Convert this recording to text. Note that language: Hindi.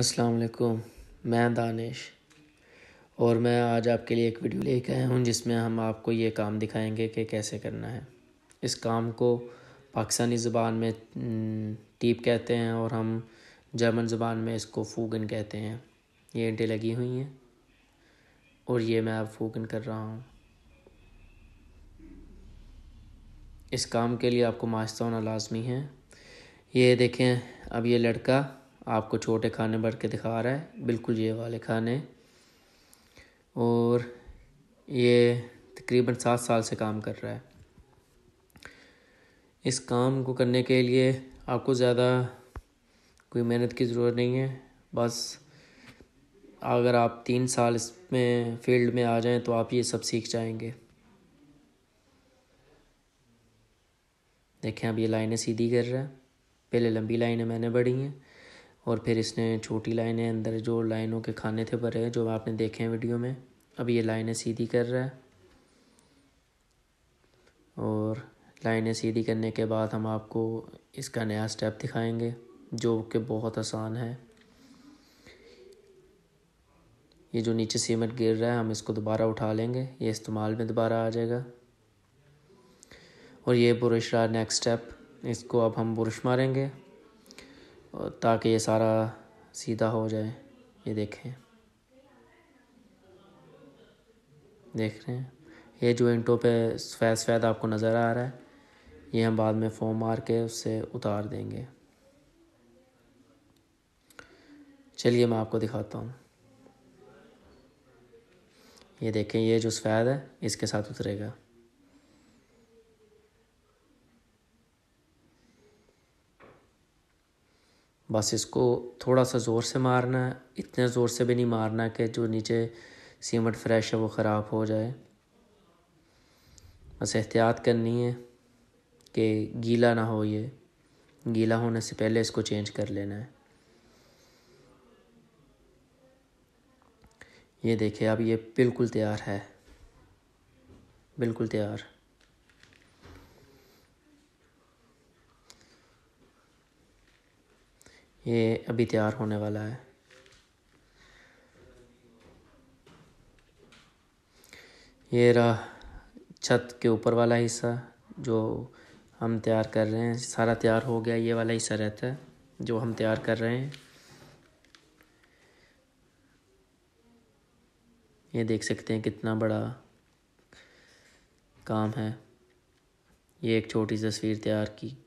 अस्सलाम वालेकुम मैं दानिश और मैं आज आपके लिए एक वीडियो लेकर आया हूँ जिसमें हम आपको ये काम दिखाएंगे कि कैसे करना है इस काम को पाकिस्तानी ज़ुबान में टीप कहते हैं और हम जर्मन ज़बान में इसको फूगन कहते हैं ये इंटे लगी हुई हैं और ये मैं अब फूगन कर रहा हूँ इस काम के लिए आपको मास्ता होना लाजमी है ये देखें अब ये लड़का आपको छोटे खाने भर के दिखा रहा है बिल्कुल ये वाले खाने और ये तकरीबन सात साल से काम कर रहा है इस काम को करने के लिए आपको ज़्यादा कोई मेहनत की ज़रूरत नहीं है बस अगर आप तीन साल इसमें फील्ड में आ जाएं तो आप ये सब सीख जाएंगे देखें अब ये लाइनें सीधी कर रहा है पहले लंबी लाइनें मैंने बढ़ी हैं और फिर इसने छोटी लाइनें अंदर जो लाइनों के खाने थे भरे जो आपने देखे हैं वीडियो में अब ये लाइनें सीधी कर रहा है और लाइनें सीधी करने के बाद हम आपको इसका नया स्टेप दिखाएंगे जो कि बहुत आसान है ये जो नीचे सीमेंट गिर रहा है हम इसको दोबारा उठा लेंगे ये इस्तेमाल में दोबारा आ जाएगा और ये बुरश रहा नेक्स्ट स्टेप इसको अब हम बुरश मारेंगे ताकि ये सारा सीधा हो जाए ये देखें देख रहे हैं ये जो इंटों पे सफ़ेद सफ़ेद आपको नज़र आ रहा है ये हम बाद में फोम मार के उससे उतार देंगे चलिए मैं आपको दिखाता हूँ ये देखें ये जो सफ़ेद है इसके साथ उतरेगा बस इसको थोड़ा सा ज़ोर से मारना है इतने ज़ोर से भी नहीं मारना कि जो नीचे सीमेंट फ्रेश है वो ख़राब हो जाए बस एहतियात करनी है कि गीला ना हो ये गीला होने से पहले इसको चेंज कर लेना है ये देखिए अब ये बिल्कुल तैयार है बिल्कुल तैयार ये अभी तैयार होने वाला है ये रहा छत के ऊपर वाला हिस्सा जो हम तैयार कर रहे हैं सारा तैयार हो गया ये वाला हिस्सा रहता है जो हम तैयार कर रहे हैं ये देख सकते हैं कितना बड़ा काम है ये एक छोटी तस्वीर तैयार की